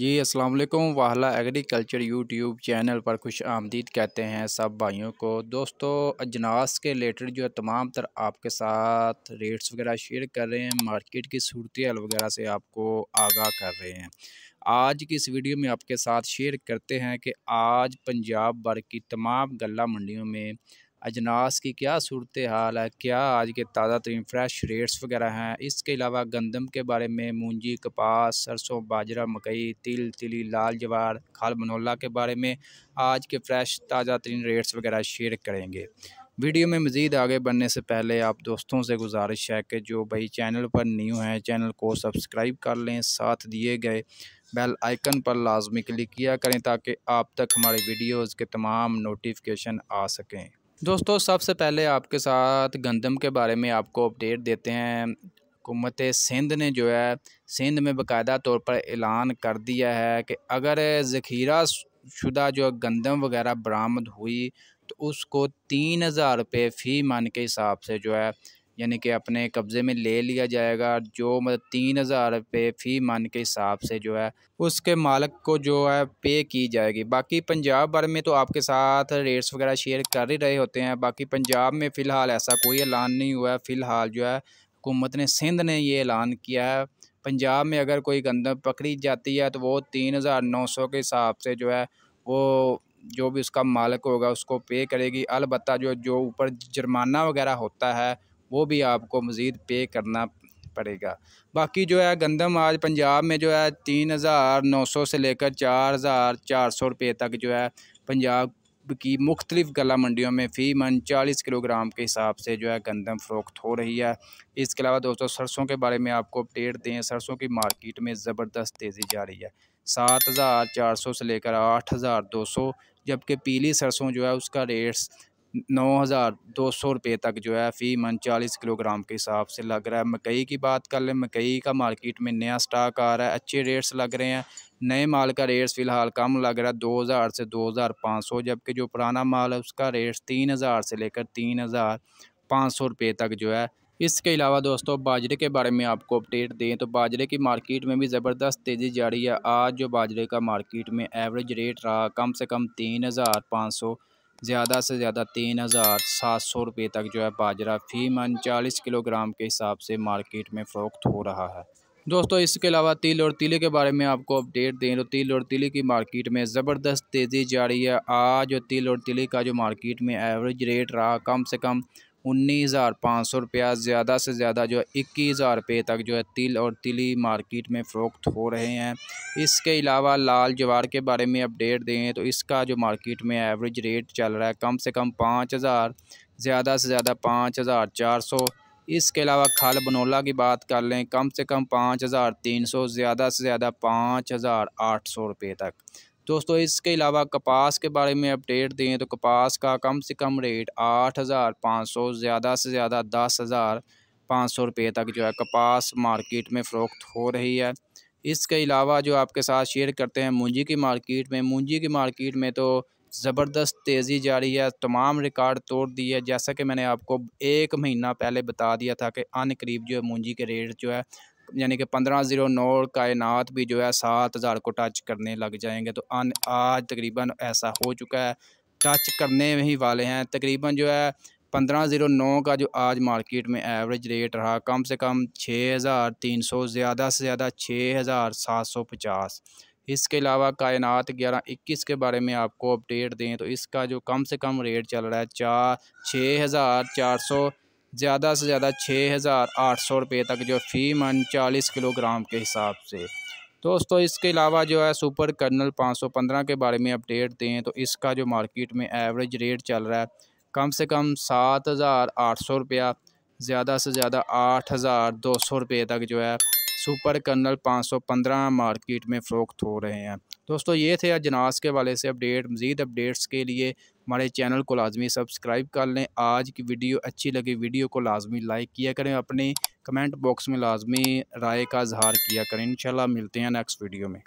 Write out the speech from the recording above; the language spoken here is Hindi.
जी अस्सलाम वालेकुम वाहला एग्रीकल्चर यूट्यूब चैनल पर खुश आमदीद कहते हैं सब भाइयों को दोस्तों अजनास के रिलेटेड जो है तमाम तर आपके साथ रेट्स वगैरह शेयर कर रहे हैं मार्केट की सूरत वगैरह से आपको आगाह कर रहे हैं आज की इस वीडियो में आपके साथ शेयर करते हैं कि आज पंजाब भर की तमाम गला मंडियों में अजनास की क्या सूरत हाल है क्या आज के ताज़ा तरीन फ्रेश रेट्स वगैरह हैं इसके अलावा गंदम के बारे में मूंजी कपास सरसों बाजरा मकई तिल तिली लाल जवार खाल मनोला के बारे में आज के फ़्रेश ताज़ा तरीन रेट्स वगैरह शेयर करेंगे वीडियो में मज़ीद आगे बढ़ने से पहले आप दोस्तों से गुजारिश है कि जो भाई चैनल पर न्यू हैं चैनल को सब्सक्राइब कर लें साथ दिए गए बेल आइकन पर लाजमी क्लिक किया करें ताकि आप तक हमारे वीडियोज़ के तमाम नोटिफिकेशन आ सकें दोस्तों सबसे पहले आपके साथ गंदम के बारे में आपको अपडेट देते हैं हुकूमत सिंध ने जो है सिंध में बाकायदा तौर पर ऐलान कर दिया है कि अगर ज़खीरा शुदा जो गंदम वगैरह बरामद हुई तो उसको तीन हज़ार रुपये फ़ी मन के हिसाब से जो है यानी कि अपने कब्ज़े में ले लिया जाएगा जो मतलब तीन हज़ार रुपये फ़ी मन के हिसाब से जो है उसके मालक को जो है पे की जाएगी बाकी पंजाब भर में तो आपके साथ रेट्स वगैरह शेयर कर ही रहे होते हैं बाकी पंजाब में फ़िलहाल ऐसा कोई ऐलान नहीं हुआ है फ़िलहाल जो है हुकूमत ने सिंध ने ये ऐलान किया है पंजाब में अगर कोई गंदम पकड़ी जाती है तो वो तीन हज़ार नौ सौ के हिसाब से जो है वो जो भी उसका मालिक होगा उसको पे करेगी अलबत्ता जो जो ऊपर जुर्माना वगैरह होता है वो भी आपको मज़ीद पे करना पड़ेगा बाकी जो है गंदम आज पंजाब में जो है तीन हज़ार नौ सौ से लेकर चार हज़ार चार सौ रुपये तक जो है पंजाब की मुख्तलिफ गला मंडियों में फ़ी मन चालीस किलोग्राम के हिसाब से जो है गंदम फ़रोख्त हो रही है इसके अलावा दोस्तों सरसों के बारे में आपको अपडेट दें सरसों की मार्केट में ज़बरदस्त तेज़ी जा रही है सात हज़ार चार सौ से लेकर आठ हज़ार दो सौ जबकि पीली सरसों जो है उसका रेट्स नौ हज़ार दो सौ रुपये तक जो है फ़ी मन चालीस किलोग्राम के हिसाब से लग रहा है मकई की बात कर लें मकई का मार्केट में नया स्टॉक आ रहा है अच्छे रेट्स लग रहे हैं नए माल का रेट्स फ़िलहाल कम लग रहा है दो हज़ार से दो हज़ार पाँच सौ जबकि जो पुराना माल है उसका रेट्स तीन हज़ार से लेकर तीन हज़ार पाँच सौ रुपये तक जो है इसके अलावा दोस्तों बाजरे के बारे में आपको अपडेट दें तो बाजरे की मार्केट में भी ज़बरदस्त तेज़ी जारी है आज जो बाजरे का मार्केट में एवरेज रेट रहा कम से कम तीन हज़ार पाँच सौ ज़्यादा से ज़्यादा तीन हज़ार सात सौ रुपये तक जो है बाजरा फ़ी मन चालीस किलोग्राम के हिसाब से मार्केट में फ़रोख्त हो रहा है दोस्तों इसके अलावा तिल और तिले के बारे में आपको अपडेट दें तो तिल और तिले की मार्केट में ज़बरदस्त तेज़ी जारी है आज तिल और तिले का जो मार्केट में एवरेज रेट रहा कम से कम उन्नीस हज़ार पाँच सौ रुपया ज़्यादा से ज़्यादा जो है इक्कीस हज़ार रुपये तक जो है तिल और तिली मार्केट में फ़रोख्त हो रहे हैं इसके अलावा लाल जवार के बारे में अपडेट दें तो इसका जो मार्केट में एवरेज रेट चल रहा है कम से कम पाँच हज़ार ज़्यादा से ज़्यादा पाँच हज़ार चार सौ इसके अलावा खाल बनोला की बात कर लें कम से कम पाँच हज़ार तीन सौ ज़्यादा से ज़्यादा पाँच हज़ार आठ सौ रुपये तक दोस्तों इसके अलावा कपास के बारे में अपडेट दें तो कपास का कम से कम रेट आठ हज़ार पाँच सौ ज़्यादा से ज़्यादा दस हज़ार पाँच सौ रुपये तक जो है कपास मार्केट में फ़रोख्त हो रही है इसके अलावा जो आपके साथ शेयर करते हैं मूंजी की मार्केट में मुंजी की मार्केट में तो ज़बरदस्त तेज़ी जारी है तमाम रिकॉर्ड तोड़ दी है जैसा कि मैंने आपको एक महीना पहले बता दिया था कि अन करीब जो है मुंजी के रेट जो है यानी कि पंद्रह ज़ीरो नौ कायनात भी जो है सात हज़ार को टच करने लग जाएंगे तो अन आज तकरीबन ऐसा हो चुका है टच करने में ही वाले हैं तकरीबन जो है पंद्रह ज़ीरो नौ का जो आज मार्केट में एवरेज रेट रहा कम से कम छः हज़ार तीन सौ ज़्यादा से ज़्यादा छः हज़ार सात सौ पचास इसके अलावा कायनात ग्यारह इक्कीस के बारे में आपको अपडेट दें तो इसका जो कम से कम रेट चल रहा है चार छः हज़ार चार सौ ज़्यादा से ज़्यादा छः हज़ार आठ सौ रुपये तक जो फ़ी मन चालीस किलोग्राम के हिसाब से दोस्तों इसके अलावा जो है सुपर कर्नल पाँच सौ पंद्रह के बारे में अपडेट दें तो इसका जो मार्केट में एवरेज रेट चल रहा है कम से कम सात हज़ार आठ सौ रुपया ज़्यादा से ज़्यादा आठ हज़ार दो सौ रुपये तक जो है सुपर कर्नल 515 मार्केट में फ़रोख्त हो रहे हैं दोस्तों ये थे अजनास के वाले से अपडेट मज़ीद अपडेट्स के लिए हमारे चैनल को लाजमी सब्सक्राइब कर लें आज की वीडियो अच्छी लगी वीडियो को लाजमी लाइक किया करें अपने कमेंट बॉक्स में लाजमी राय का इजहार किया करें इन मिलते हैं नेक्स्ट वीडियो में